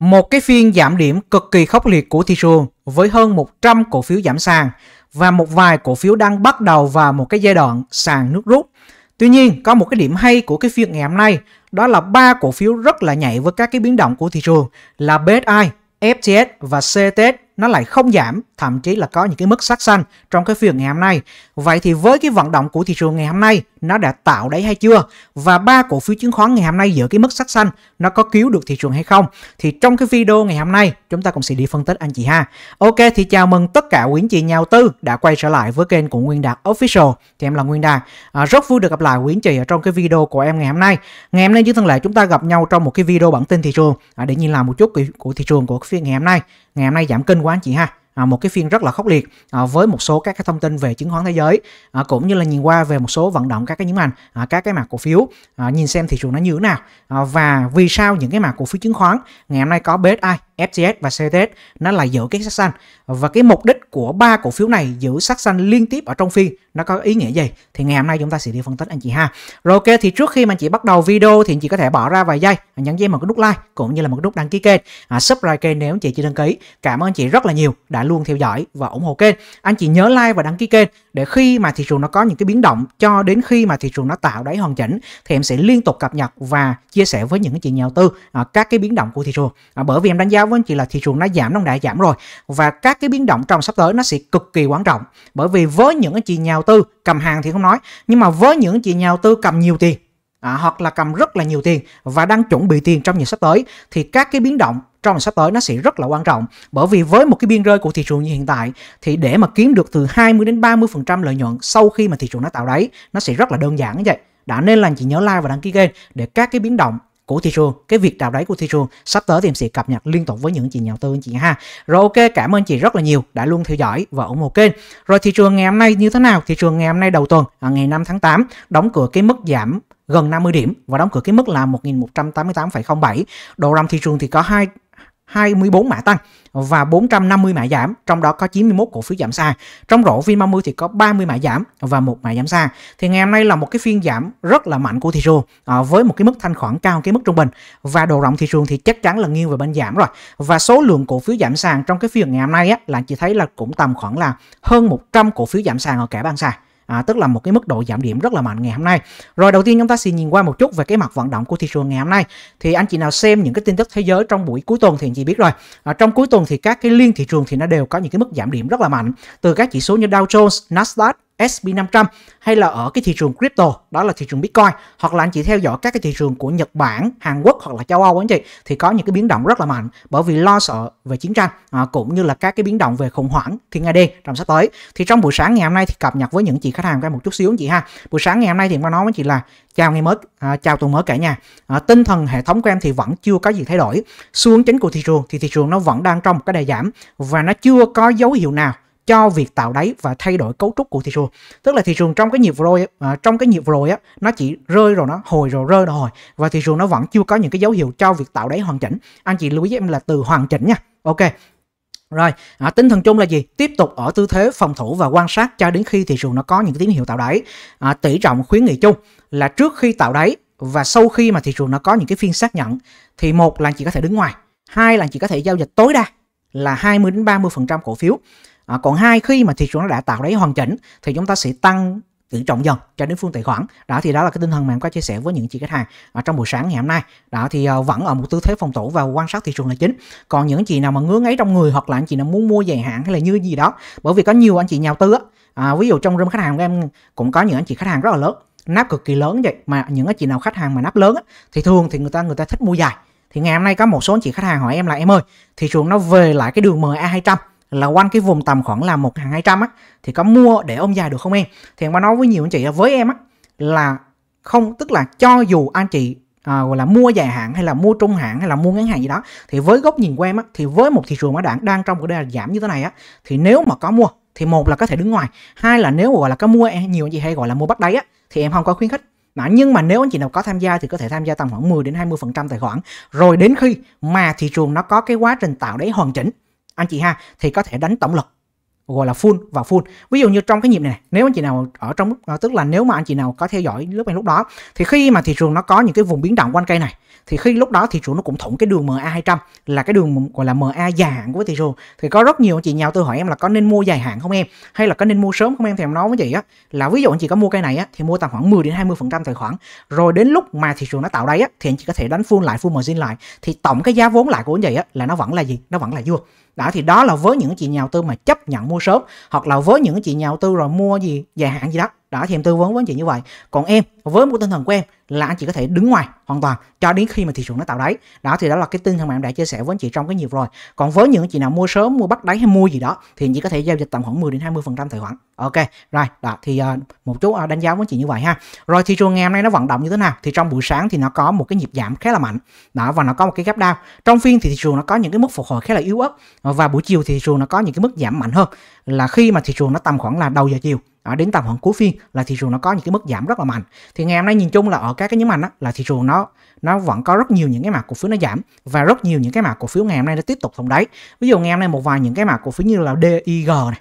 Một cái phiên giảm điểm cực kỳ khốc liệt của thị trường với hơn 100 cổ phiếu giảm sàn và một vài cổ phiếu đang bắt đầu vào một cái giai đoạn sàn nước rút. Tuy nhiên, có một cái điểm hay của cái phiên ngày hôm nay đó là ba cổ phiếu rất là nhạy với các cái biến động của thị trường là BSI, FTS và CTS nó lại không giảm thậm chí là có những cái mức sắc xanh trong cái phiên ngày hôm nay vậy thì với cái vận động của thị trường ngày hôm nay nó đã tạo đáy hay chưa và ba cổ phiếu chứng khoán ngày hôm nay giữa cái mức sắc xanh nó có cứu được thị trường hay không thì trong cái video ngày hôm nay chúng ta cũng sẽ đi phân tích anh chị ha ok thì chào mừng tất cả quý anh chị nhà đầu tư đã quay trở lại với kênh của Nguyên Đạt Official thì em là Nguyên Đạt à, rất vui được gặp lại quý anh chị ở trong cái video của em ngày hôm nay ngày hôm nay như thường lệ chúng ta gặp nhau trong một cái video bản tin thị trường à, để nhìn lại một chút của thị trường của phiên ngày hôm nay ngày hôm nay giảm kinh quá anh chị ha à, một cái phiên rất là khốc liệt à, với một số các cái thông tin về chứng khoán thế giới à, cũng như là nhìn qua về một số vận động các cái nhấn ngành à, các cái mã cổ phiếu à, nhìn xem thị trường nó như thế nào à, và vì sao những cái mã cổ phiếu chứng khoán ngày hôm nay có ai FGS và CTS nó là giữ cái sắc xanh và cái mục đích của ba cổ phiếu này giữ sắc xanh liên tiếp ở trong phiên nó có ý nghĩa gì thì ngày hôm nay chúng ta sẽ đi phân tích anh chị ha rồi ok thì trước khi mà anh chị bắt đầu video thì anh chị có thể bỏ ra vài giây nhấn dây một cái nút like cũng như là một cái nút đăng ký kênh à, subscribe kênh nếu anh chị chưa đăng ký cảm ơn anh chị rất là nhiều đã luôn theo dõi và ủng hộ kênh anh chị nhớ like và đăng ký kênh để khi mà thị trường nó có những cái biến động cho đến khi mà thị trường nó tạo đáy hoàn chỉnh thì em sẽ liên tục cập nhật và chia sẻ với những anh chị nhà đầu tư à, các cái biến động của thị trường à, bởi vì em đánh giá cao với anh chị là thị trường nó giảm nó đã giảm rồi và các cái biến động trong sắp tới nó sẽ cực kỳ quan trọng bởi vì với những anh chị nhà đầu tư cầm hàng thì không nói nhưng mà với những anh chị nhà đầu tư cầm nhiều tiền à, hoặc là cầm rất là nhiều tiền và đang chuẩn bị tiền trong những sắp tới thì các cái biến động trong sắp tới nó sẽ rất là quan trọng bởi vì với một cái biên rơi của thị trường như hiện tại thì để mà kiếm được từ 20 đến 30 phần trăm lợi nhuận sau khi mà thị trường nó tạo đáy nó sẽ rất là đơn giản như vậy đã nên là anh chị nhớ like và đăng ký kênh để các cái biến động của thị trường cái việc đào đáy của thị trường sắp tới thì em sẽ cập nhật liên tục với những chị nhà đầu tư anh chị ha rồi ok cảm ơn chị rất là nhiều đã luôn theo dõi và ủng hộ kênh rồi thị trường ngày hôm nay như thế nào thị trường ngày hôm nay đầu tuần à, ngày 5 tháng 8 đóng cửa cái mức giảm gần 50 điểm và đóng cửa cái mức là 1188,07. Độ ròng thị trường thì có hai 24 mã tăng và 450 mã giảm, trong đó có 91 cổ phiếu giảm xa Trong rổ Vinamilk thì có 30 mã giảm và một mã giảm xa Thì ngày hôm nay là một cái phiên giảm rất là mạnh của thị trường à, với một cái mức thanh khoản cao hơn cái mức trung bình và độ rộng thị trường thì chắc chắn là nghiêng về bên giảm rồi. Và số lượng cổ phiếu giảm sàn trong cái phiên ngày hôm nay á là chỉ thấy là cũng tầm khoảng là hơn 100 cổ phiếu giảm sàn ở cả ban sàn à, tức là một cái mức độ giảm điểm rất là mạnh ngày hôm nay rồi đầu tiên chúng ta sẽ nhìn qua một chút về cái mặt vận động của thị trường ngày hôm nay thì anh chị nào xem những cái tin tức thế giới trong buổi cuối tuần thì anh chị biết rồi à, trong cuối tuần thì các cái liên thị trường thì nó đều có những cái mức giảm điểm rất là mạnh từ các chỉ số như Dow Jones, Nasdaq, SP500 hay là ở cái thị trường crypto đó là thị trường Bitcoin hoặc là anh chị theo dõi các cái thị trường của Nhật Bản, Hàn Quốc hoặc là châu Âu anh chị thì có những cái biến động rất là mạnh bởi vì lo sợ về chiến tranh à, cũng như là các cái biến động về khủng hoảng thiên nga đen trong sắp tới thì trong buổi sáng ngày hôm nay thì cập nhật với những chị khách hàng các một chút xíu anh chị ha buổi sáng ngày hôm nay thì em nói với chị là chào ngày mới à, chào tuần mới cả nhà à, tinh thần hệ thống của em thì vẫn chưa có gì thay đổi Xuống chính của thị trường thì thị trường nó vẫn đang trong một cái đà giảm và nó chưa có dấu hiệu nào cho việc tạo đáy và thay đổi cấu trúc của thị trường tức là thị trường trong cái nhịp rồi à, trong cái nhịp rồi á nó chỉ rơi rồi nó hồi rồi rơi rồi hồi và thị trường nó vẫn chưa có những cái dấu hiệu cho việc tạo đáy hoàn chỉnh anh chị lưu ý với em là từ hoàn chỉnh nha ok rồi, à, tinh thần chung là gì? Tiếp tục ở tư thế phòng thủ và quan sát cho đến khi thị trường nó có những tín hiệu tạo đáy. À, tỷ trọng khuyến nghị chung là trước khi tạo đáy và sau khi mà thị trường nó có những cái phiên xác nhận thì một là anh chị có thể đứng ngoài, hai là anh chị có thể giao dịch tối đa là 20 đến 30% cổ phiếu à, còn hai khi mà thị trường nó đã tạo đáy hoàn chỉnh thì chúng ta sẽ tăng tự trọng dần cho đến phương tài khoản đó thì đó là cái tinh thần mà em có chia sẻ với những chị khách hàng ở à, trong buổi sáng ngày hôm nay đó thì à, vẫn ở một tư thế phòng thủ và quan sát thị trường là chính còn những chị nào mà ngứa ngáy trong người hoặc là anh chị nào muốn mua dài hạn hay là như gì đó bởi vì có nhiều anh chị nhào tư á à, ví dụ trong room khách hàng của em cũng có những anh chị khách hàng rất là lớn nắp cực kỳ lớn vậy mà những anh chị nào khách hàng mà nắp lớn á, thì thường thì người ta người ta thích mua dài thì ngày hôm nay có một số anh chị khách hàng hỏi em là em ơi thị trường nó về lại cái đường MA 200 là quanh cái vùng tầm khoảng là một hàng hai trăm á thì có mua để ôm dài được không em thì em qua nói với nhiều anh chị là với em á là không tức là cho dù anh chị à, gọi là mua dài hạn hay là mua trung hạn hay là mua ngắn hạn gì đó thì với góc nhìn của em á, thì với một thị trường mà đang đang trong cái đợt giảm như thế này á thì nếu mà có mua thì một là có thể đứng ngoài hai là nếu gọi là có mua em nhiều anh chị hay gọi là mua bắt đáy á thì em không có khuyến khích đó, nhưng mà nếu anh chị nào có tham gia thì có thể tham gia tầm khoảng 10 đến 20% tài khoản rồi đến khi mà thị trường nó có cái quá trình tạo đáy hoàn chỉnh anh chị ha thì có thể đánh tổng lực gọi là full và full ví dụ như trong cái nhịp này nếu anh chị nào ở trong à, tức là nếu mà anh chị nào có theo dõi lúc này lúc đó thì khi mà thị trường nó có những cái vùng biến động quanh cây này thì khi lúc đó thị trường nó cũng thủng cái đường MA 200 là cái đường gọi là MA dài hạn của thị trường thì có rất nhiều anh chị nhau tôi hỏi em là có nên mua dài hạn không em hay là có nên mua sớm không em thì em nói với chị á là ví dụ anh chị có mua cây này á thì mua tầm khoảng 10 đến 20 phần trăm tài khoản rồi đến lúc mà thị trường nó tạo đáy á thì anh chị có thể đánh full lại full margin lại thì tổng cái giá vốn lại của anh chị á là nó vẫn là gì nó vẫn là dương đó thì đó là với những chị nhà đầu tư mà chấp nhận mua sớm hoặc là với những chị nhà đầu tư rồi mua gì dài hạn gì đó đó thì em tư vấn với anh chị như vậy còn em với một tinh thần của em là anh chị có thể đứng ngoài hoàn toàn cho đến khi mà thị trường nó tạo đáy đó thì đó là cái tinh thần mà em đã chia sẻ với anh chị trong cái nhịp rồi còn với những anh chị nào mua sớm mua bắt đáy hay mua gì đó thì anh chị có thể giao dịch tầm khoảng 10 đến 20 phần trăm tài khoản ok rồi đó thì ờ, một chút ờ, đánh giá với anh chị như vậy ha rồi thị trường ngày hôm nay nó vận động như thế nào thì trong buổi sáng thì nó có một cái nhịp giảm khá là mạnh đó và nó có một cái gap down trong phiên thì thị trường nó có những cái mức phục hồi khá là yếu ớt và buổi chiều thì thị trường nó có những cái mức giảm mạnh hơn là khi mà thị trường nó tầm khoảng là đầu giờ chiều ở ờ, đến tầm khoảng cuối phiên là thị trường nó có những cái mức giảm rất là mạnh thì ngày hôm nay nhìn chung là ở các cái nhóm ngành đó, là thị trường nó nó vẫn có rất nhiều những cái mặt cổ phiếu nó giảm và rất nhiều những cái mặt cổ phiếu ngày hôm nay nó tiếp tục thùng đáy ví dụ ngày hôm nay một vài những cái mặt cổ phiếu như là DIG này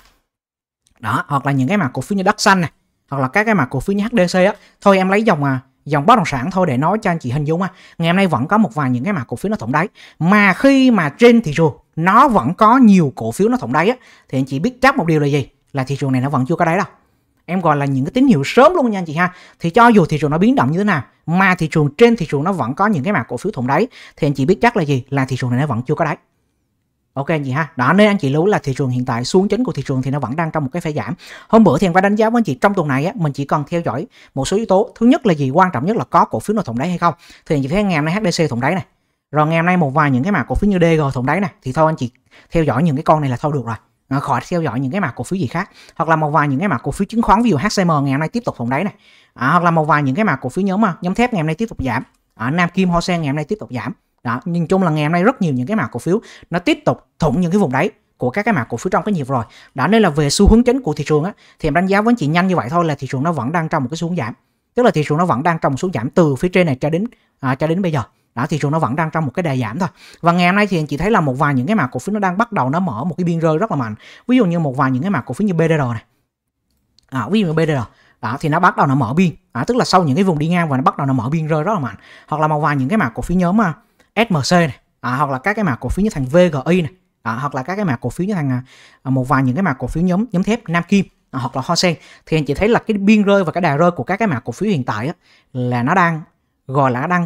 đó hoặc là những cái mặt cổ phiếu như đất xanh này hoặc là các cái mặt cổ phiếu như HDC á thôi em lấy dòng à dòng bất động sản thôi để nói cho anh chị hình dung ha. ngày hôm nay vẫn có một vài những cái mặt cổ phiếu nó thủng đáy mà khi mà trên thị trường nó vẫn có nhiều cổ phiếu nó thủng đáy á, thì anh chị biết chắc một điều là gì là thị trường này nó vẫn chưa có đáy đâu em gọi là những cái tín hiệu sớm luôn nha anh chị ha thì cho dù thị trường nó biến động như thế nào mà thị trường trên thị trường nó vẫn có những cái mã cổ phiếu thủng đáy thì anh chị biết chắc là gì là thị trường này nó vẫn chưa có đáy ok anh chị ha đó nên anh chị lưu là thị trường hiện tại xuống chính của thị trường thì nó vẫn đang trong một cái phe giảm hôm bữa thì em có đánh giá với anh chị trong tuần này á, mình chỉ cần theo dõi một số yếu tố thứ nhất là gì quan trọng nhất là có cổ phiếu nào thủng đáy hay không thì anh chị thấy ngày hôm nay hdc thủng đáy này rồi ngày hôm nay một vài những cái mã cổ phiếu như DG thủng đáy này thì thôi anh chị theo dõi những cái con này là thôi được rồi Ờ, khỏi theo dõi những cái mặt cổ phiếu gì khác hoặc là một vài những cái mặt cổ phiếu chứng khoán ví dụ HCM ngày hôm nay tiếp tục vùng đáy này à, hoặc là một vài những cái mặt cổ phiếu nhóm mà ờ, nhóm thép ngày hôm nay tiếp tục giảm à, Nam Kim Hoa Sen ngày hôm nay tiếp tục giảm đó nhìn chung là ngày hôm nay rất nhiều những cái mặt cổ phiếu nó tiếp tục thủng những cái vùng đáy của các cái mặt cổ phiếu trong cái nhịp rồi đó nên là về xu hướng chính của thị trường á thì em đánh giá vẫn chỉ nhanh như vậy thôi là thị trường nó vẫn đang trong một cái xu hướng giảm tức là thị trường nó vẫn đang trong một xu hướng giảm từ phía trên này cho đến à, cho đến bây giờ đó thị trường nó vẫn đang trong một cái đà giảm thôi và ngày hôm nay thì anh chị thấy là một vài những cái mặt cổ phiếu nó đang bắt đầu nó mở một cái biên rơi rất là mạnh ví dụ như một vài những cái mặt cổ phiếu như BDR này à, ví dụ như BDR đó thì nó bắt đầu nó mở biên à, tức là sau những cái vùng đi ngang và nó bắt đầu nó mở biên rơi rất là mạnh hoặc là một vài những cái mặt cổ phiếu nhóm à, SMC này à, hoặc là các cái mặt cổ phiếu như thành VGI này à, hoặc là các cái mặt cổ phiếu như thằng à, một vài những cái mặt cổ phiếu nhóm nhóm thép Nam Kim à, hoặc là Hosen thì anh chị thấy là cái biên rơi và cái đà rơi của các cái mặt cổ phiếu hiện tại á, là nó đang gọi là đang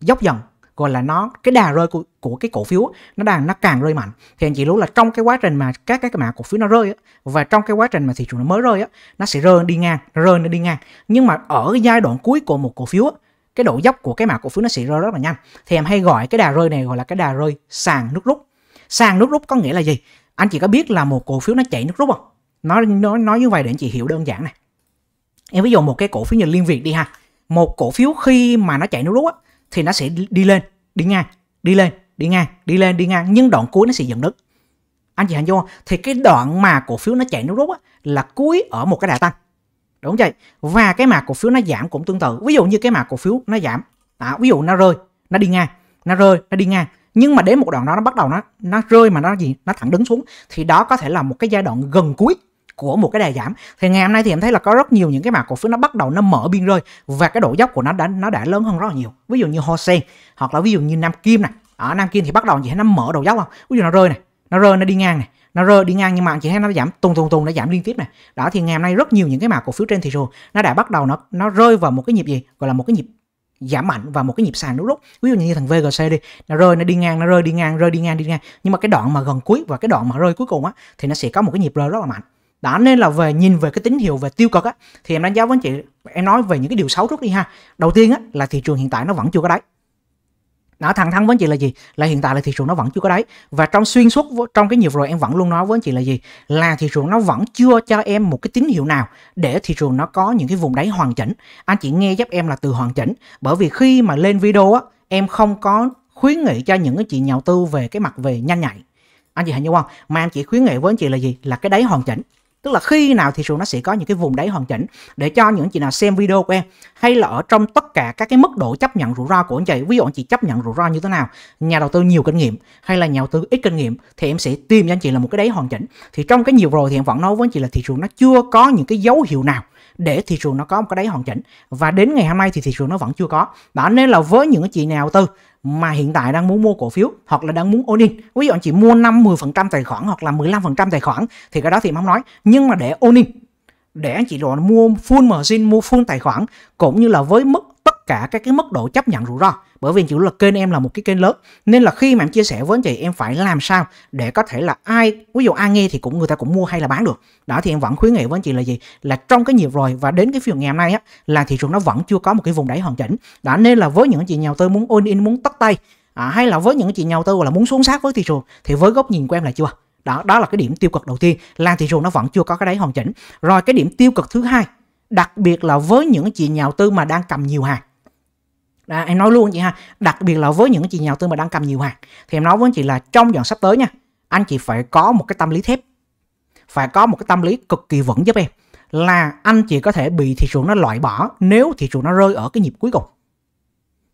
dốc dần gọi là nó cái đà rơi của, của cái cổ phiếu nó đang nó càng rơi mạnh thì anh chị lưu là trong cái quá trình mà các cái mã cổ phiếu nó rơi á, và trong cái quá trình mà thị trường nó mới rơi á, nó sẽ rơi đi ngang rơi nó đi ngang nhưng mà ở giai đoạn cuối của một cổ phiếu á, cái độ dốc của cái mã cổ phiếu nó sẽ rơi rất là nhanh thì em hay gọi cái đà rơi này gọi là cái đà rơi sàn nước rút sàn nước rút có nghĩa là gì anh chị có biết là một cổ phiếu nó chạy nước rút không nó nó nói như vậy để anh chị hiểu đơn giản này em ví dụ một cái cổ phiếu như liên việt đi ha một cổ phiếu khi mà nó chạy nước rút á, thì nó sẽ đi lên đi ngang đi lên đi ngang đi lên đi ngang nhưng đoạn cuối nó sẽ dần đứt. anh chị hình dung không? thì cái đoạn mà cổ phiếu nó chạy nó rút á, là cuối ở một cái đà tăng đúng vậy và cái mà cổ phiếu nó giảm cũng tương tự ví dụ như cái mà cổ phiếu nó giảm à, ví dụ nó rơi nó đi ngang nó rơi nó đi ngang nhưng mà đến một đoạn đó nó bắt đầu nó nó rơi mà nó gì nó thẳng đứng xuống thì đó có thể là một cái giai đoạn gần cuối của một cái đà giảm thì ngày hôm nay thì em thấy là có rất nhiều những cái mã cổ phiếu nó bắt đầu nó mở biên rơi và cái độ dốc của nó đã nó đã lớn hơn rất là nhiều ví dụ như Hossein hoặc là ví dụ như Nam Kim này ở Nam Kim thì bắt đầu chị thấy nó mở đầu dốc không ví dụ nó rơi này nó rơi nó đi ngang này nó rơi đi ngang nhưng mà chị thấy nó giảm tùng tùng tùng nó giảm liên tiếp này đó thì ngày hôm nay rất nhiều những cái mã cổ phiếu trên thị trường nó đã bắt đầu nó nó rơi vào một cái nhịp gì gọi là một cái nhịp giảm mạnh và một cái nhịp sàn đúng lúc ví dụ như thằng VGC đi nó rơi nó đi ngang nó rơi đi ngang rơi đi ngang đi ngang nhưng mà cái đoạn mà gần cuối và cái đoạn mà rơi cuối cùng á thì nó sẽ có một cái nhịp rơi rất là mạnh đó nên là về nhìn về cái tín hiệu về tiêu cực á thì em đánh giá với anh chị em nói về những cái điều xấu trước đi ha đầu tiên á là thị trường hiện tại nó vẫn chưa có đáy nó thẳng thắn với anh chị là gì là hiện tại là thị trường nó vẫn chưa có đáy và trong xuyên suốt trong cái nhiều rồi em vẫn luôn nói với anh chị là gì là thị trường nó vẫn chưa cho em một cái tín hiệu nào để thị trường nó có những cái vùng đáy hoàn chỉnh anh chị nghe giúp em là từ hoàn chỉnh bởi vì khi mà lên video á em không có khuyến nghị cho những cái chị nhà tư về cái mặt về nhanh nhạy anh chị hãy nhớ không mà em chỉ khuyến nghị với anh chị là gì là cái đáy hoàn chỉnh tức là khi nào thị trường nó sẽ có những cái vùng đáy hoàn chỉnh để cho những chị nào xem video của em hay là ở trong tất cả các cái mức độ chấp nhận rủi ro của anh chị ví dụ anh chị chấp nhận rủi ro như thế nào nhà đầu tư nhiều kinh nghiệm hay là nhà đầu tư ít kinh nghiệm thì em sẽ tìm cho anh chị là một cái đáy hoàn chỉnh thì trong cái nhiều rồi thì em vẫn nói với anh chị là thị trường nó chưa có những cái dấu hiệu nào để thị trường nó có một cái đáy hoàn chỉnh và đến ngày hôm nay thì thị trường nó vẫn chưa có đó nên là với những chị nào tư mà hiện tại đang muốn mua cổ phiếu hoặc là đang muốn own in ví dụ anh chị mua phần trăm tài khoản hoặc là 15% tài khoản thì cái đó thì không nói nhưng mà để own in để anh chị rồi mua full margin mua full tài khoản cũng như là với mức cả các cái mức độ chấp nhận rủi ro bởi vì chữ là kênh em là một cái kênh lớn nên là khi mà em chia sẻ với anh chị em phải làm sao để có thể là ai ví dụ ai nghe thì cũng người ta cũng mua hay là bán được đó thì em vẫn khuyến nghị với anh chị là gì là trong cái nhịp rồi và đến cái phiên ngày hôm nay á là thị trường nó vẫn chưa có một cái vùng đáy hoàn chỉnh đó nên là với những chị nhà đầu tư muốn all in muốn tắt tay à, hay là với những chị nhà đầu tư là muốn xuống sát với thị trường thì với góc nhìn của em là chưa đó đó là cái điểm tiêu cực đầu tiên là thị trường nó vẫn chưa có cái đáy hoàn chỉnh rồi cái điểm tiêu cực thứ hai đặc biệt là với những chị nhà đầu tư mà đang cầm nhiều hàng đã, em nói luôn chị ha đặc biệt là với những chị nhà đầu tư mà đang cầm nhiều hàng thì em nói với anh chị là trong dòng sắp tới nha anh chị phải có một cái tâm lý thép phải có một cái tâm lý cực kỳ vững giúp em là anh chị có thể bị thị trường nó loại bỏ nếu thị trường nó rơi ở cái nhịp cuối cùng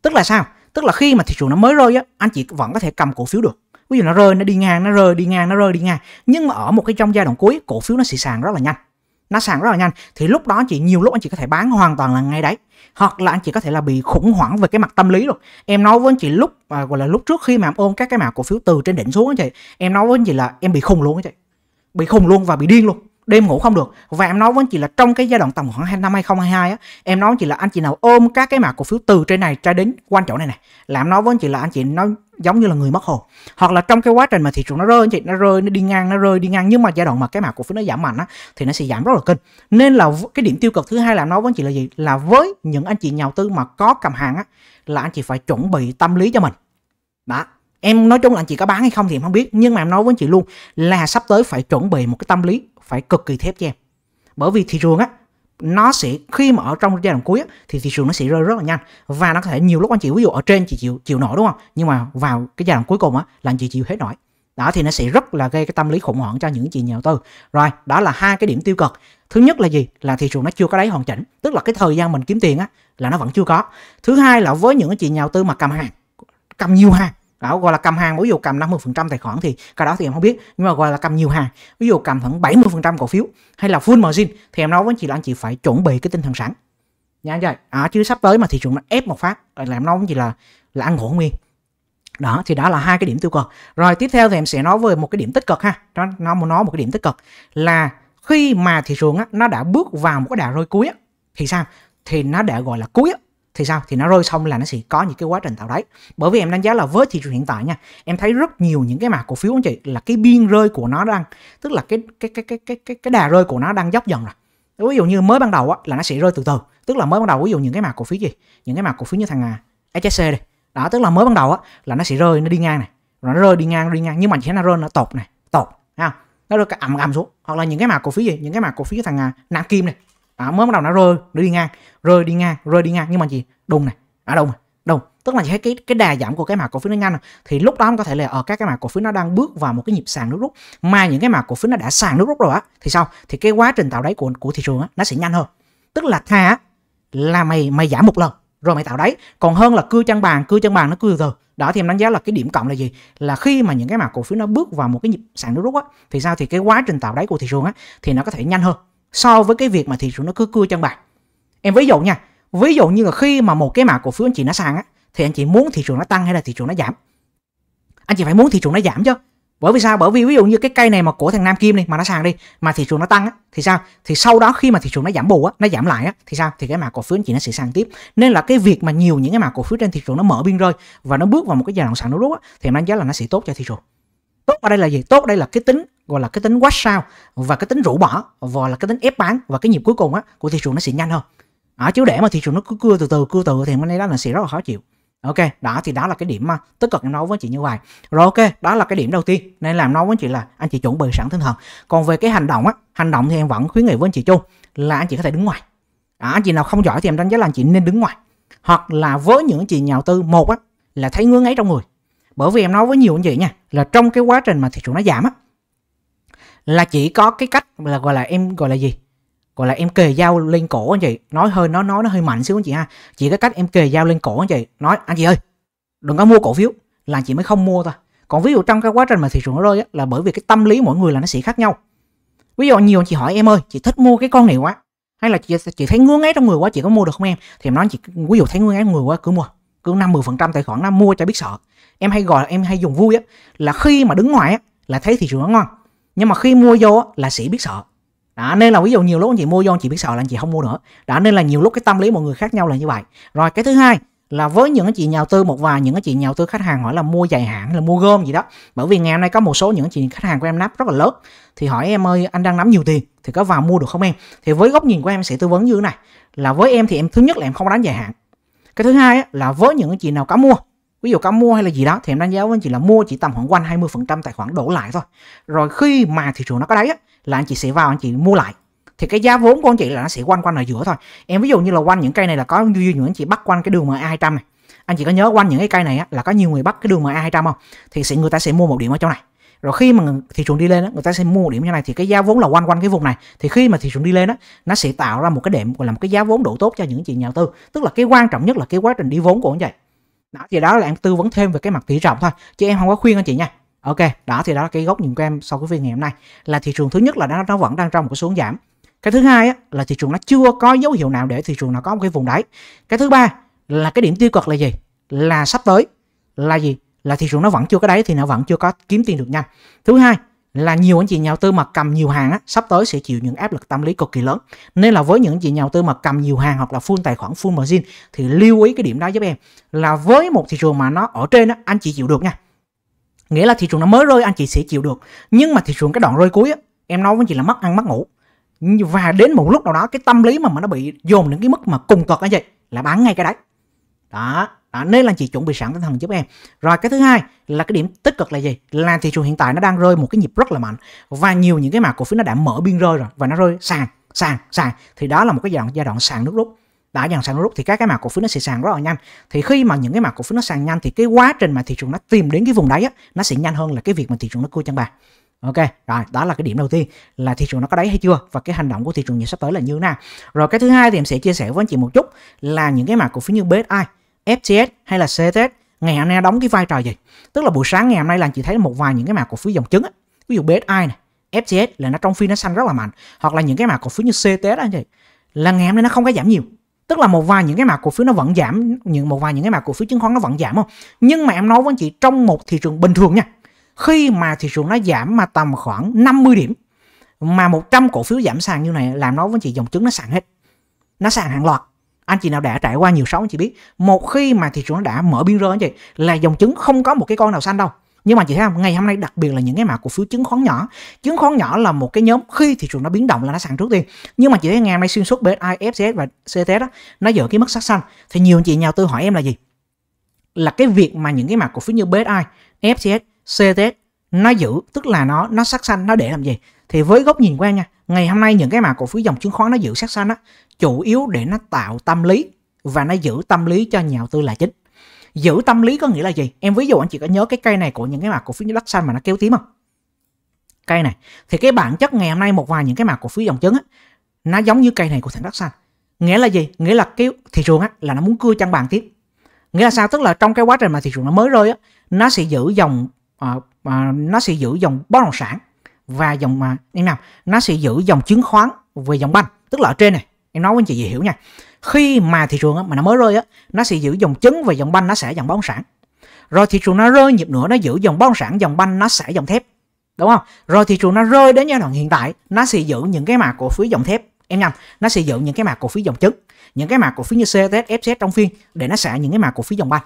tức là sao tức là khi mà thị trường nó mới rơi á anh chị vẫn có thể cầm cổ phiếu được ví dụ nó rơi nó đi ngang nó rơi đi ngang nó rơi đi ngang nhưng mà ở một cái trong giai đoạn cuối cổ phiếu nó sẽ sàn rất là nhanh nó sàn rất là nhanh thì lúc đó anh chị nhiều lúc anh chị có thể bán hoàn toàn là ngay đấy hoặc là anh chị có thể là bị khủng hoảng về cái mặt tâm lý luôn em nói với anh chị lúc à, gọi là lúc trước khi mà em ôm các cái mã cổ phiếu từ trên đỉnh xuống anh chị em nói với anh chị là em bị khùng luôn anh chị bị khùng luôn và bị điên luôn đêm ngủ không được và em nói với anh chị là trong cái giai đoạn tầm khoảng hai năm 2022 á em nói với anh chị là anh chị nào ôm các cái mã cổ phiếu từ trên này ra đến quanh chỗ này này là em nói với anh chị là anh chị nói giống như là người mất hồn hoặc là trong cái quá trình mà thị trường nó rơi chị nó rơi nó đi ngang nó rơi đi ngang nhưng mà giai đoạn mà cái mặt cổ phiếu nó giảm mạnh á thì nó sẽ giảm rất là kinh nên là cái điểm tiêu cực thứ hai là nói với anh chị là gì là với những anh chị nhà đầu tư mà có cầm hàng á là anh chị phải chuẩn bị tâm lý cho mình đó em nói chung là anh chị có bán hay không thì em không biết nhưng mà em nói với anh chị luôn là sắp tới phải chuẩn bị một cái tâm lý phải cực kỳ thép cho em bởi vì thị trường á nó sẽ khi mà ở trong giai đoạn cuối thì thị trường nó sẽ rơi rất là nhanh và nó có thể nhiều lúc anh chị ví dụ ở trên chị chịu chịu nổi đúng không nhưng mà vào cái giai đoạn cuối cùng á là anh chị chịu hết nổi đó thì nó sẽ rất là gây cái tâm lý khủng hoảng cho những chị nhà đầu tư rồi đó là hai cái điểm tiêu cực thứ nhất là gì là thị trường nó chưa có đáy hoàn chỉnh tức là cái thời gian mình kiếm tiền á là nó vẫn chưa có thứ hai là với những chị nhà đầu tư mà cầm hàng cầm nhiều hàng đó gọi là cầm hàng ví dụ cầm 50% tài khoản thì cái đó thì em không biết nhưng mà gọi là cầm nhiều hàng ví dụ cầm khoảng 70% cổ phiếu hay là full margin thì em nói với anh chị là anh chị phải chuẩn bị cái tinh thần sẵn nha anh chị à, chứ sắp tới mà thị trường nó ép một phát là em nói với chị là là ăn ngủ nguyên đó thì đó là hai cái điểm tiêu cực rồi tiếp theo thì em sẽ nói về một cái điểm tích cực ha nó nó nói một cái điểm tích cực là khi mà thị trường á, nó đã bước vào một cái đà rơi cuối thì sao thì nó đã gọi là cuối thì sao thì nó rơi xong là nó sẽ có những cái quá trình tạo đáy bởi vì em đánh giá là với thị trường hiện tại nha em thấy rất nhiều những cái mã cổ phiếu anh chị là cái biên rơi của nó đang tức là cái cái cái cái cái cái, cái đà rơi của nó đang dốc dần rồi ví dụ như mới ban đầu á, là nó sẽ rơi từ từ tức là mới ban đầu ví dụ những cái mã cổ phiếu gì những cái mã cổ phiếu như thằng à, HSC đây đó tức là mới ban đầu á, là nó sẽ rơi nó đi ngang này rồi nó rơi đi ngang đi ngang nhưng mà chỉ nó rơi nó tột này tột thấy không nó rơi ầm ầm xuống hoặc là những cái mã cổ phiếu gì những cái mã cổ phiếu như thằng à, Nam Kim này à, mới bắt đầu nó rơi nó đi ngang rơi đi ngang rơi đi ngang nhưng mà gì đùng này à đùng đùng tức là thấy cái cái đà giảm của cái mã cổ phiếu nó nhanh thì lúc đó có thể là ở ờ, các cái mã cổ phiếu nó đang bước vào một cái nhịp sàn nước rút mà những cái mã cổ phiếu nó đã sàn nước rút rồi á thì sao thì cái quá trình tạo đáy của của thị trường á nó sẽ nhanh hơn tức là thà là mày mày giảm một lần rồi mày tạo đáy còn hơn là cưa chân bàn cưa chân bàn nó cưa từ đó thì em đánh giá là cái điểm cộng là gì là khi mà những cái mã cổ phiếu nó bước vào một cái nhịp sàn nước rút á thì sao thì cái quá trình tạo đáy của thị trường á thì nó có thể nhanh hơn so với cái việc mà thị trường nó cứ cưa chân bạc em ví dụ nha ví dụ như là khi mà một cái mã cổ phiếu anh chị nó sàn á thì anh chị muốn thị trường nó tăng hay là thị trường nó giảm anh chị phải muốn thị trường nó giảm chứ bởi vì sao bởi vì ví dụ như cái cây này mà của thằng nam kim đi mà nó sàn đi mà thị trường nó tăng á, thì sao thì sau đó khi mà thị trường nó giảm bù á nó giảm lại á thì sao thì cái mã cổ phiếu anh chị nó sẽ sàn tiếp nên là cái việc mà nhiều những cái mã cổ phiếu trên thị trường nó mở biên rơi và nó bước vào một cái giai đoạn sàn nó rút á thì em đánh giá là nó sẽ tốt cho thị trường tốt ở đây là gì tốt ở đây là cái tính gọi là cái tính quá sao và cái tính rũ bỏ và là cái tính ép bán và cái nhịp cuối cùng á của thị trường nó sẽ nhanh hơn ở chứ để mà thị trường nó cứ cưa từ từ cưa từ thì mới đó là sẽ rất là khó chịu ok đó thì đó là cái điểm mà tích cực em nói với chị như vậy rồi ok đó là cái điểm đầu tiên nên làm nói với chị là anh chị chuẩn bị sẵn tinh thần còn về cái hành động á hành động thì em vẫn khuyến nghị với anh chị chung là anh chị có thể đứng ngoài à, anh chị nào không giỏi thì em đánh giá là anh chị nên đứng ngoài hoặc là với những chị nhà đầu tư một á là thấy ngứa ngáy trong người bởi vì em nói với nhiều anh chị nha là trong cái quá trình mà thị trường nó giảm á là chỉ có cái cách là gọi là em gọi là gì gọi là em kề dao lên cổ anh chị nói hơi nó nói nó hơi mạnh xíu anh chị ha chỉ cái cách em kề dao lên cổ anh chị nói anh chị ơi đừng có mua cổ phiếu là chị mới không mua thôi còn ví dụ trong cái quá trình mà thị trường nó rơi á, là bởi vì cái tâm lý mỗi người là nó sẽ khác nhau ví dụ nhiều anh chị hỏi em ơi chị thích mua cái con này quá hay là chị, chị thấy ngứa ngáy trong người quá chị có mua được không em thì em nói chị ví dụ thấy ngứa ngáy người quá cứ mua cứ năm mười phần trăm tài khoản nó mua cho biết sợ em hay gọi em hay dùng vui á là khi mà đứng ngoài á là thấy thị trường nó ngon nhưng mà khi mua vô là sĩ biết sợ đã nên là ví dụ nhiều lúc anh chị mua vô anh chị biết sợ là anh chị không mua nữa đã nên là nhiều lúc cái tâm lý mọi người khác nhau là như vậy rồi cái thứ hai là với những anh chị nhà đầu tư một vài những anh chị nhà đầu tư khách hàng hỏi là mua dài hạn là mua gom gì đó bởi vì ngày hôm nay có một số những chị khách hàng của em nắp rất là lớn thì hỏi em ơi anh đang nắm nhiều tiền thì có vào mua được không em thì với góc nhìn của em sẽ tư vấn như thế này là với em thì em thứ nhất là em không đánh dài hạn cái thứ hai là với những anh chị nào có mua ví dụ cá mua hay là gì đó thì em đánh giá với anh chị là mua chỉ tầm khoảng quanh 20% tài khoản đổ lại thôi rồi khi mà thị trường nó có đáy á, là anh chị sẽ vào anh chị mua lại thì cái giá vốn của anh chị là nó sẽ quanh quanh ở giữa thôi em ví dụ như là quanh những cây này là có như những anh chị bắt quanh cái đường MA 200 này anh chị có nhớ quanh những cái cây này á, là có nhiều người bắt cái đường MA 200 không thì sẽ người ta sẽ mua một điểm ở trong này rồi khi mà thị trường đi lên á, người ta sẽ mua một điểm như này thì cái giá vốn là quanh quanh cái vùng này thì khi mà thị trường đi lên á, nó sẽ tạo ra một cái đệm gọi là một cái giá vốn đủ tốt cho những chị nhà đầu tư tức là cái quan trọng nhất là cái quá trình đi vốn của anh chị đó thì đó là em tư vấn thêm về cái mặt tỷ trọng thôi chứ em không có khuyên anh chị nha ok đó thì đó là cái góc nhìn của em sau cái phiên ngày hôm nay là thị trường thứ nhất là nó, nó vẫn đang trong một cái xuống giảm cái thứ hai á, là thị trường nó chưa có dấu hiệu nào để thị trường nó có một cái vùng đáy cái thứ ba là cái điểm tiêu cực là gì là sắp tới là gì là thị trường nó vẫn chưa có đáy thì nó vẫn chưa có kiếm tiền được nha thứ hai là nhiều anh chị nhà đầu tư mà cầm nhiều hàng á, sắp tới sẽ chịu những áp lực tâm lý cực kỳ lớn nên là với những anh chị nhà đầu tư mà cầm nhiều hàng hoặc là full tài khoản full margin thì lưu ý cái điểm đó giúp em là với một thị trường mà nó ở trên á, anh chị chịu được nha nghĩa là thị trường nó mới rơi anh chị sẽ chịu được nhưng mà thị trường cái đoạn rơi cuối á, em nói với anh chị là mất ăn mất ngủ và đến một lúc nào đó cái tâm lý mà, mà nó bị dồn những cái mức mà cùng cực anh chị là bán ngay cái đấy đó à, nên là chị chuẩn bị sẵn tinh thần giúp em rồi cái thứ hai là cái điểm tích cực là gì là thị trường hiện tại nó đang rơi một cái nhịp rất là mạnh và nhiều những cái mặt cổ phiếu nó đã mở biên rơi rồi và nó rơi sàn sàn sàn thì đó là một cái giai đoạn giai đoạn sàn nước rút đã dần sàn nước rút thì các cái mặt cổ phiếu nó sẽ sàn rất là nhanh thì khi mà những cái mặt cổ phiếu nó sàn nhanh thì cái quá trình mà thị trường nó tìm đến cái vùng đáy á, nó sẽ nhanh hơn là cái việc mà thị trường nó cua chân bàn ok rồi đó là cái điểm đầu tiên là thị trường nó có đáy hay chưa và cái hành động của thị trường như sắp tới là như thế nào rồi cái thứ hai thì em sẽ chia sẻ với anh chị một chút là những cái mặt cổ phiếu như BSI FTS hay là CTS ngày hôm nay đóng cái vai trò gì tức là buổi sáng ngày hôm nay là chị thấy một vài những cái mã cổ phiếu dòng chứng á, ví dụ BSI này FTS là nó trong phiên nó xanh rất là mạnh hoặc là những cái mã cổ phiếu như CTS anh chị là ngày hôm nay nó không có giảm nhiều tức là một vài những cái mã cổ phiếu nó vẫn giảm những một vài những cái mã cổ phiếu chứng khoán nó vẫn giảm không nhưng mà em nói với anh chị trong một thị trường bình thường nha khi mà thị trường nó giảm mà tầm khoảng 50 điểm mà 100 cổ phiếu giảm sàn như này làm nói với chị dòng chứng nó sàn hết nó sàn hàng loạt anh chị nào đã trải qua nhiều sóng anh chị biết một khi mà thị trường nó đã mở biên rơi anh chị là dòng chứng không có một cái con nào xanh đâu nhưng mà chị thấy không ngày hôm nay đặc biệt là những cái mã cổ phiếu chứng khoán nhỏ chứng khoán nhỏ là một cái nhóm khi thị trường nó biến động là nó sàn trước tiên nhưng mà chị thấy ngày hôm nay xuyên suốt BSI, IFCS và CTS đó, nó giữ cái mức sắc xanh thì nhiều anh chị nhà tư hỏi em là gì là cái việc mà những cái mã cổ phiếu như BSI, FCS, CTS nó giữ tức là nó nó sắc xanh nó để làm gì thì với góc nhìn của em nha ngày hôm nay những cái mà cổ phiếu dòng chứng khoán nó giữ sắc xanh á chủ yếu để nó tạo tâm lý và nó giữ tâm lý cho nhà đầu tư là chính giữ tâm lý có nghĩa là gì em ví dụ anh chị có nhớ cái cây này của những cái mã cổ phiếu như đất xanh mà nó kéo tím không cây này thì cái bản chất ngày hôm nay một vài những cái mã cổ phiếu dòng chứng á, nó giống như cây này của thằng đất xanh nghĩa là gì nghĩa là cái thị trường á, là nó muốn cưa chăn bàn tiếp nghĩa là sao tức là trong cái quá trình mà thị trường nó mới rơi á, nó sẽ giữ dòng uh, uh, nó sẽ giữ dòng bất động sản và dòng mà em nào nó sẽ giữ dòng chứng khoán về dòng banh tức là ở trên này em nói với anh chị dễ hiểu nha khi mà thị trường mà nó mới rơi á nó sẽ giữ dòng chứng và dòng banh nó sẽ dòng bất động sản rồi thị trường nó rơi nhịp nữa nó giữ dòng bất động sản dòng banh nó sẽ dòng thép đúng không rồi thị trường nó rơi đến giai đoạn hiện tại nó sẽ giữ những cái mã cổ phiếu dòng thép em nhầm nó sẽ giữ những cái mã cổ phiếu dòng chứng những cái mã cổ phiếu như CTS, FZ trong phiên để nó sẽ những cái mã cổ phiếu dòng banh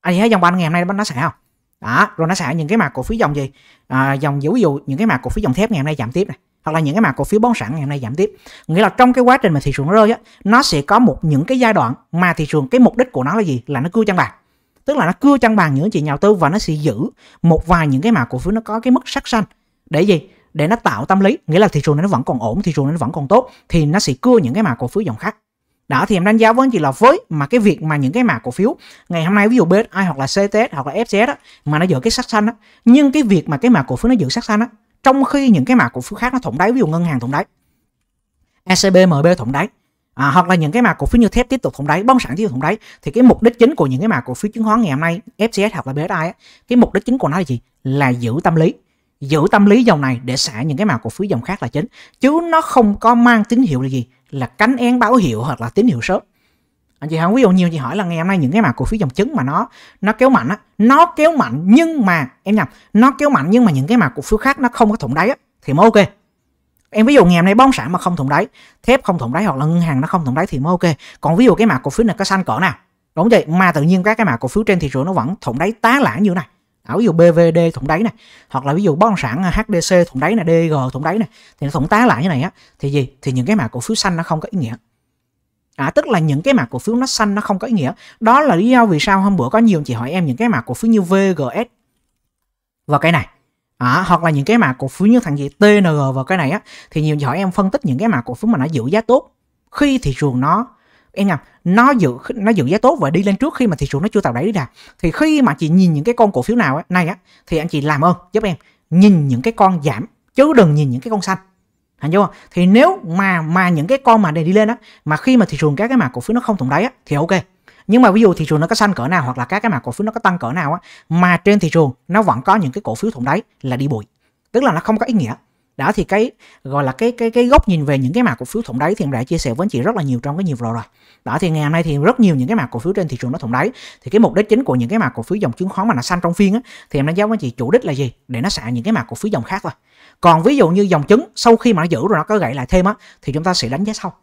anh thấy dòng banh ngày hôm nay nó sẽ không đó rồi nó xả những cái mặt cổ phiếu dòng gì à, dòng ví dụ những cái mặt cổ phiếu dòng thép ngày hôm nay giảm tiếp này hoặc là những cái mặt cổ phiếu bón sẵn ngày hôm nay giảm tiếp nghĩa là trong cái quá trình mà thị trường nó rơi á nó sẽ có một những cái giai đoạn mà thị trường cái mục đích của nó là gì là nó cưa chân bạc tức là nó cưa chân bằng những chị nhà đầu tư và nó sẽ giữ một vài những cái mã cổ phiếu nó có cái mức sắc xanh để gì để nó tạo tâm lý nghĩa là thị trường nó vẫn còn ổn thị trường nó vẫn còn tốt thì nó sẽ cưa những cái mã cổ phiếu dòng khác đó thì em đánh giá với anh chị là với mà cái việc mà những cái mã cổ phiếu ngày hôm nay ví dụ BSI hoặc là CTS hoặc là FCS đó, mà nó giữ cái sắc xanh đó. nhưng cái việc mà cái mã cổ phiếu nó giữ sắc xanh đó, trong khi những cái mã cổ phiếu khác nó thủng đáy ví dụ ngân hàng thủng đáy ECB MB thủng đáy à, hoặc là những cái mã cổ phiếu như thép tiếp tục thủng đáy bông sản tiếp tục thủng đáy thì cái mục đích chính của những cái mã cổ phiếu chứng khoán ngày hôm nay FCS hoặc là BSI á, cái mục đích chính của nó là gì là giữ tâm lý giữ tâm lý dòng này để xả những cái mã cổ phiếu dòng khác là chính chứ nó không có mang tín hiệu là gì là cánh én báo hiệu hoặc là tín hiệu sớm anh chị không ví dụ nhiều chị hỏi là ngày hôm nay những cái mã cổ phiếu dòng chứng mà nó nó kéo mạnh á nó kéo mạnh nhưng mà em nhầm nó kéo mạnh nhưng mà những cái mã cổ phiếu khác nó không có thủng đáy á thì mới ok em ví dụ ngày hôm nay bóng sản mà không thủng đáy thép không thủng đáy hoặc là ngân hàng nó không thủng đáy thì mới ok còn ví dụ cái mã cổ phiếu này có xanh cỡ nào đúng vậy mà tự nhiên các cái mã cổ phiếu trên thị trường nó vẫn thủng đáy tá lãng như này ví dụ BVD thủng đáy này hoặc là ví dụ bất động sản à, HDC thủng đáy này DG thủng đáy này thì nó thủng tá lại như này á thì gì thì những cái mã cổ phiếu xanh nó không có ý nghĩa À, tức là những cái mã cổ phiếu nó xanh nó không có ý nghĩa đó là lý do vì sao hôm bữa có nhiều chị hỏi em những cái mã cổ phiếu như VGS và cái này à, hoặc là những cái mã cổ phiếu như thằng gì TNG và cái này á thì nhiều chị hỏi em phân tích những cái mã cổ phiếu mà nó giữ giá tốt khi thị trường nó em nhầm nó giữ nó giữ giá tốt và đi lên trước khi mà thị trường nó chưa tạo đáy đi đà thì khi mà chị nhìn những cái con cổ phiếu nào á này á thì anh chị làm ơn giúp em nhìn những cái con giảm chứ đừng nhìn những cái con xanh anh chưa thì nếu mà mà những cái con mà này đi lên á mà khi mà thị trường các cái mã cổ phiếu nó không thủng đáy á thì ok nhưng mà ví dụ thị trường nó có xanh cỡ nào hoặc là các cái mã cổ phiếu nó có tăng cỡ nào á mà trên thị trường nó vẫn có những cái cổ phiếu thủng đáy là đi bụi tức là nó không có ý nghĩa đó thì cái gọi là cái cái cái góc nhìn về những cái mặt cổ phiếu thủng đáy thì em đã chia sẻ với anh chị rất là nhiều trong cái nhiều rồi rồi đó thì ngày hôm nay thì rất nhiều những cái mặt cổ phiếu trên thị trường nó thủng đáy thì cái mục đích chính của những cái mặt cổ phiếu dòng chứng khoán mà nó xanh trong phiên á thì em đánh giá với anh chị chủ đích là gì để nó xả những cái mặt cổ phiếu dòng khác thôi còn ví dụ như dòng chứng sau khi mà nó giữ rồi nó có gãy lại thêm á thì chúng ta sẽ đánh giá sau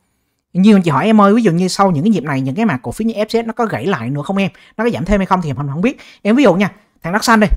nhiều anh chị hỏi em ơi ví dụ như sau những cái nhịp này những cái mặt cổ phiếu như FZ nó có gãy lại nữa không em nó có giảm thêm hay không thì em không, biết em ví dụ nha thằng đất xanh đi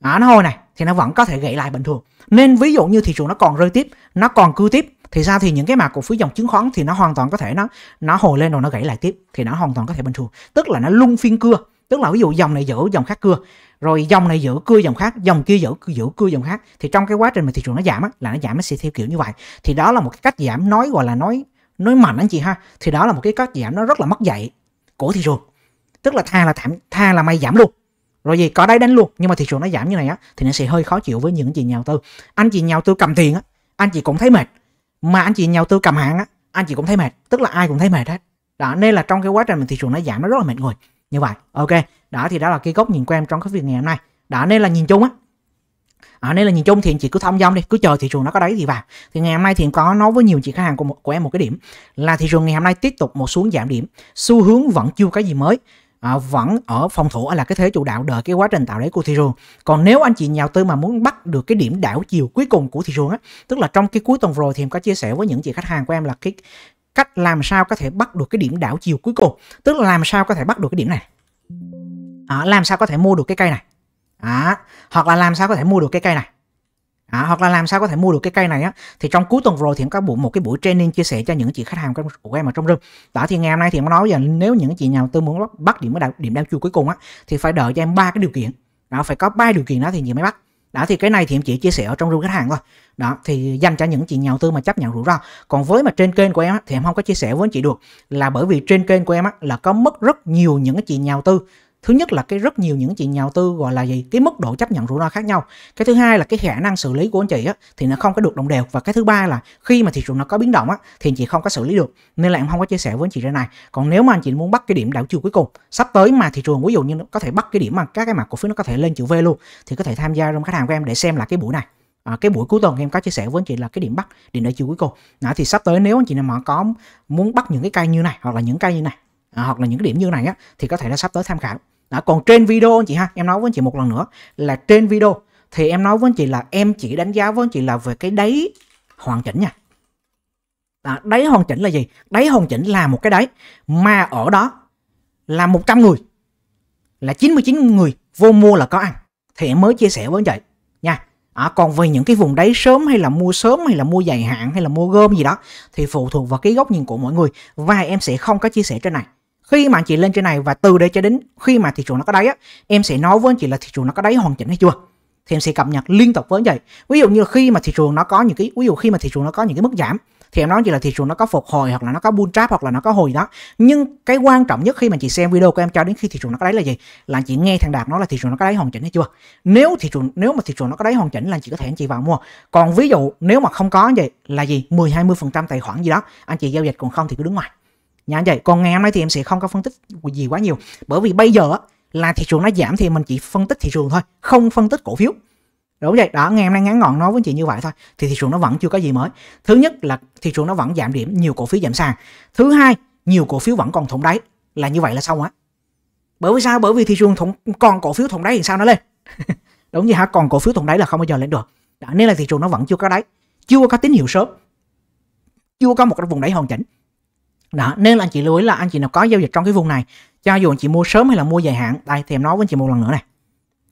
à, nó hồi này thì nó vẫn có thể gãy lại bình thường nên ví dụ như thị trường nó còn rơi tiếp nó còn cư tiếp thì sao thì những cái mã cổ phiếu dòng chứng khoán thì nó hoàn toàn có thể nó nó hồi lên rồi nó gãy lại tiếp thì nó hoàn toàn có thể bình thường tức là nó lung phiên cưa tức là ví dụ dòng này giữ dòng khác cưa rồi dòng này giữ cưa dòng khác dòng kia giữ giữ cưa dòng khác thì trong cái quá trình mà thị trường nó giảm á, là nó giảm nó sẽ theo kiểu như vậy thì đó là một cái cách giảm nói gọi là nói nói mạnh anh chị ha thì đó là một cái cách giảm nó rất là mất dạy của thị trường tức là tha là thảm tha là may giảm luôn rồi gì có đáy đánh luôn nhưng mà thị trường nó giảm như này á thì nó sẽ hơi khó chịu với những chị nhà đầu tư anh chị nhà đầu tư cầm tiền á anh chị cũng thấy mệt mà anh chị nhà đầu tư cầm hàng á anh chị cũng thấy mệt tức là ai cũng thấy mệt hết đó nên là trong cái quá trình mà thị trường nó giảm nó rất là mệt người như vậy ok đó thì đó là cái góc nhìn của em trong cái việc ngày hôm nay đó nên là nhìn chung á À, nên là nhìn chung thì anh chị cứ thông dong đi cứ chờ thị trường nó có đấy thì vào thì ngày hôm nay thì có nói với nhiều chị khách hàng của, của em một cái điểm là thị trường ngày hôm nay tiếp tục một xuống giảm điểm xu hướng vẫn chưa có gì mới à, vẫn ở phòng thủ là cái thế chủ đạo đợi cái quá trình tạo đáy của thị trường còn nếu anh chị nhà đầu tư mà muốn bắt được cái điểm đảo chiều cuối cùng của thị trường á tức là trong cái cuối tuần rồi thì em có chia sẻ với những chị khách hàng của em là cái cách làm sao có thể bắt được cái điểm đảo chiều cuối cùng tức là làm sao có thể bắt được cái điểm này à, làm sao có thể mua được cái cây này à, hoặc là làm sao có thể mua được cái cây này À, hoặc là làm sao có thể mua được cái cây này á thì trong cuối tuần rồi thì em có một cái buổi training chia sẻ cho những chị khách hàng của em ở trong rừng đó thì ngày hôm nay thì em nói giờ nếu những chị nhà đầu tư muốn bắt điểm đau, điểm đau chui cuối cùng á thì phải đợi cho em ba cái điều kiện đó phải có ba điều kiện đó thì chị mới bắt đó thì cái này thì em chỉ chia sẻ ở trong room khách hàng thôi đó thì dành cho những chị nhà đầu tư mà chấp nhận rủi ro còn với mà trên kênh của em á, thì em không có chia sẻ với anh chị được là bởi vì trên kênh của em á, là có mất rất nhiều những chị nhà đầu tư thứ nhất là cái rất nhiều những chị nhà đầu tư gọi là gì cái mức độ chấp nhận rủi ro khác nhau cái thứ hai là cái khả năng xử lý của anh chị á, thì nó không có được đồng đều và cái thứ ba là khi mà thị trường nó có biến động á, thì anh chị không có xử lý được nên là em không có chia sẻ với anh chị ra này còn nếu mà anh chị muốn bắt cái điểm đảo chiều cuối cùng sắp tới mà thị trường ví dụ như nó có thể bắt cái điểm mà các cái mặt cổ phiếu nó có thể lên chữ V luôn thì có thể tham gia trong khách hàng của em để xem là cái buổi này à, cái buổi cuối tuần em có chia sẻ với anh chị là cái điểm bắt điểm đảo chiều cuối cùng đó, thì sắp tới nếu anh chị nào mà có muốn bắt những cái cây như này hoặc là những cây như này à, hoặc là những cái điểm như này á thì có thể là sắp tới tham khảo đó, còn trên video anh chị ha em nói với anh chị một lần nữa là trên video thì em nói với anh chị là em chỉ đánh giá với anh chị là về cái đáy hoàn chỉnh nha đó, đáy hoàn chỉnh là gì đáy hoàn chỉnh là một cái đáy mà ở đó là 100 người là 99 người vô mua là có ăn thì em mới chia sẻ với anh chị nha à, còn về những cái vùng đáy sớm hay là mua sớm hay là mua dài hạn hay là mua gom gì đó thì phụ thuộc vào cái góc nhìn của mọi người và em sẽ không có chia sẻ trên này khi mà anh chị lên trên này và từ đây cho đến khi mà thị trường nó có đáy á em sẽ nói với anh chị là thị trường nó có đáy hoàn chỉnh hay chưa thì em sẽ cập nhật liên tục với anh chị ví dụ như khi mà thị trường nó có những cái ví dụ khi mà thị trường nó có những cái mức giảm thì em nói chỉ là thị trường nó có phục hồi hoặc là nó có bull trap hoặc là nó có hồi đó nhưng cái quan trọng nhất khi mà chị xem video của em cho đến khi thị trường nó có đáy là gì là chị nghe thằng đạt nói là thị trường nó có đáy hoàn chỉnh hay chưa nếu thị trường nếu mà thị trường nó có đáy hoàn chỉnh là chị có thể anh chị vào mua còn ví dụ nếu mà không có vậy là gì 10 20 phần trăm tài khoản gì đó anh chị giao dịch còn không thì cứ đứng ngoài nhá vậy còn ngày hôm nay thì em sẽ không có phân tích gì quá nhiều bởi vì bây giờ là thị trường nó giảm thì mình chỉ phân tích thị trường thôi không phân tích cổ phiếu đúng vậy đó ngày hôm nay ngắn gọn nói với chị như vậy thôi thì thị trường nó vẫn chưa có gì mới thứ nhất là thị trường nó vẫn giảm điểm nhiều cổ phiếu giảm sàn thứ hai nhiều cổ phiếu vẫn còn thủng đáy là như vậy là xong á bởi vì sao bởi vì thị trường thủng còn cổ phiếu thủng đáy thì sao nó lên đúng vậy hả còn cổ phiếu thủng đáy là không bao giờ lên được đó, nên là thị trường nó vẫn chưa có đáy chưa có tín hiệu sớm chưa có một cái vùng đáy hoàn chỉnh đó nên là anh chị lưu ý là anh chị nào có giao dịch trong cái vùng này cho dù anh chị mua sớm hay là mua dài hạn đây thì em nói với anh chị một lần nữa này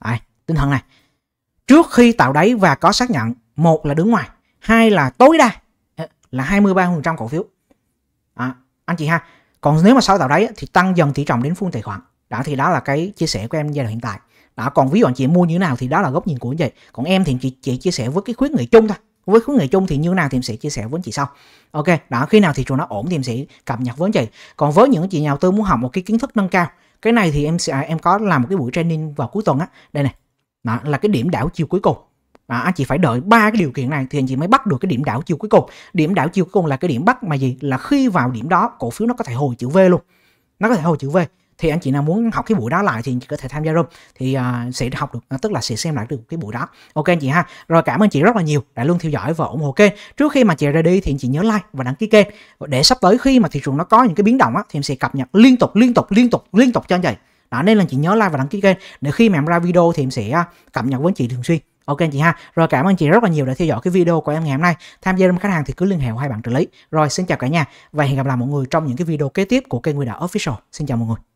đây, tinh thần này trước khi tạo đáy và có xác nhận một là đứng ngoài hai là tối đa ờ, là 23% cổ phiếu à, anh chị ha còn nếu mà sau tạo đáy thì tăng dần tỷ trọng đến full tài khoản đó thì đó là cái chia sẻ của em giai đoạn hiện tại đó còn ví dụ anh chị mua như thế nào thì đó là góc nhìn của anh chị còn em thì chị, chị chia sẻ với cái khuyết nghị chung thôi với khuyến nghị chung thì như nào thì em sẽ chia sẻ với anh chị sau ok đó khi nào thị trường nó ổn thì em sẽ cập nhật với anh chị còn với những chị nhà đầu tư muốn học một cái kiến thức nâng cao cái này thì em sẽ à, em có làm một cái buổi training vào cuối tuần á đây này đó là cái điểm đảo chiều cuối cùng đó, anh chị phải đợi ba cái điều kiện này thì anh chị mới bắt được cái điểm đảo chiều cuối cùng điểm đảo chiều cuối cùng là cái điểm bắt mà gì là khi vào điểm đó cổ phiếu nó có thể hồi chữ V luôn nó có thể hồi chữ V thì anh chị nào muốn học cái buổi đó lại thì anh chị có thể tham gia room thì uh, sẽ học được à, tức là sẽ xem lại được cái buổi đó ok anh chị ha rồi cảm ơn chị rất là nhiều đã luôn theo dõi và ủng hộ kênh trước khi mà chị ra đi thì anh chị nhớ like và đăng ký kênh để sắp tới khi mà thị trường nó có những cái biến động á thì em sẽ cập nhật liên tục liên tục liên tục liên tục cho anh chị đó nên là chị nhớ like và đăng ký kênh để khi mà em ra video thì em sẽ à, cập nhật với chị thường xuyên ok anh chị ha rồi cảm ơn chị rất là nhiều đã theo dõi cái video của em ngày hôm nay tham gia room khách hàng thì cứ liên hệ hai bạn trợ lý rồi xin chào cả nhà và hẹn gặp lại mọi người trong những cái video kế tiếp của kênh nguyên đạo official xin chào mọi người